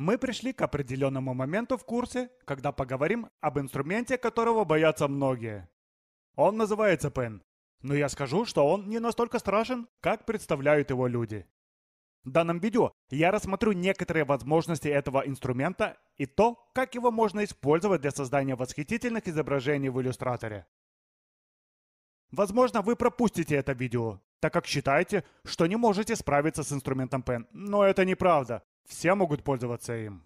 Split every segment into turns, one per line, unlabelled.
Мы пришли к определенному моменту в курсе, когда поговорим об инструменте, которого боятся многие. Он называется пен, но я скажу, что он не настолько страшен, как представляют его люди. В данном видео я рассмотрю некоторые возможности этого инструмента и то, как его можно использовать для создания восхитительных изображений в иллюстраторе. Возможно, вы пропустите это видео, так как считаете, что не можете справиться с инструментом Pen. Но это неправда. Все могут пользоваться им.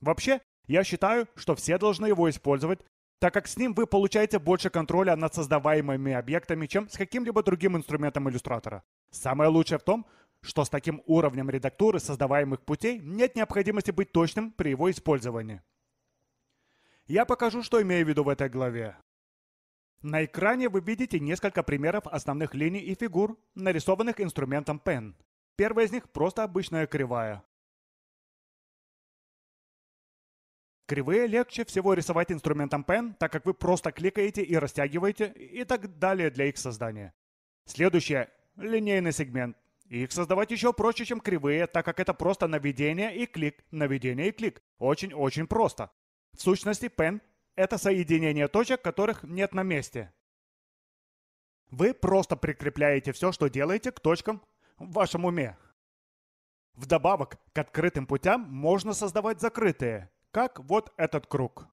Вообще, я считаю, что все должны его использовать, так как с ним вы получаете больше контроля над создаваемыми объектами, чем с каким-либо другим инструментом иллюстратора. Самое лучшее в том, что с таким уровнем редактуры создаваемых путей нет необходимости быть точным при его использовании. Я покажу, что имею в виду в этой главе. На экране вы видите несколько примеров основных линий и фигур, нарисованных инструментом Pen. Первая из них просто обычная кривая. Кривые легче всего рисовать инструментом Pen, так как вы просто кликаете и растягиваете и так далее для их создания. Следующее – линейный сегмент. Их создавать еще проще, чем кривые, так как это просто наведение и клик, наведение и клик. Очень-очень просто. В сущности, Pen – это соединение точек, которых нет на месте. Вы просто прикрепляете все, что делаете, к точкам, в вашем уме. Вдобавок к открытым путям можно создавать закрытые, как вот этот круг.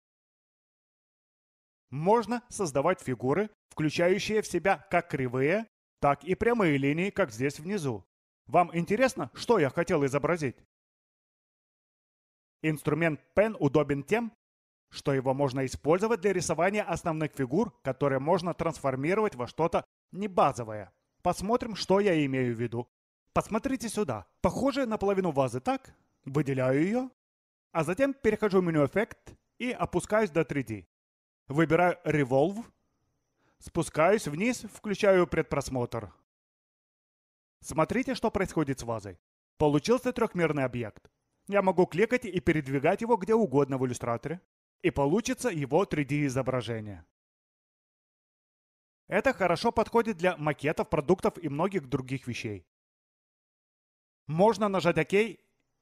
Можно создавать фигуры, включающие в себя как кривые, так и прямые линии, как здесь внизу. Вам интересно, что я хотел изобразить? Инструмент Pen удобен тем, что его можно использовать для рисования основных фигур, которые можно трансформировать во что-то небазовое. Посмотрим, что я имею в виду. Посмотрите сюда. Похоже на половину вазы, так? Выделяю ее. А затем перехожу в меню «Эффект» и опускаюсь до 3D. Выбираю «Revolve». Спускаюсь вниз, включаю предпросмотр. Смотрите, что происходит с вазой. Получился трехмерный объект. Я могу кликать и передвигать его где угодно в иллюстраторе. И получится его 3D-изображение. Это хорошо подходит для макетов, продуктов и многих других вещей. Можно нажать ОК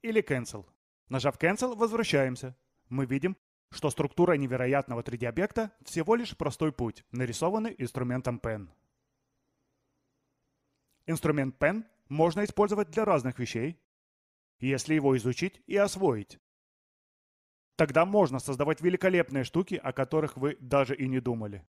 или Cancel. Нажав Cancel, возвращаемся. Мы видим, что структура невероятного 3D-объекта всего лишь простой путь, нарисованный инструментом Pen. Инструмент Pen можно использовать для разных вещей, если его изучить и освоить. Тогда можно создавать великолепные штуки, о которых вы даже и не думали.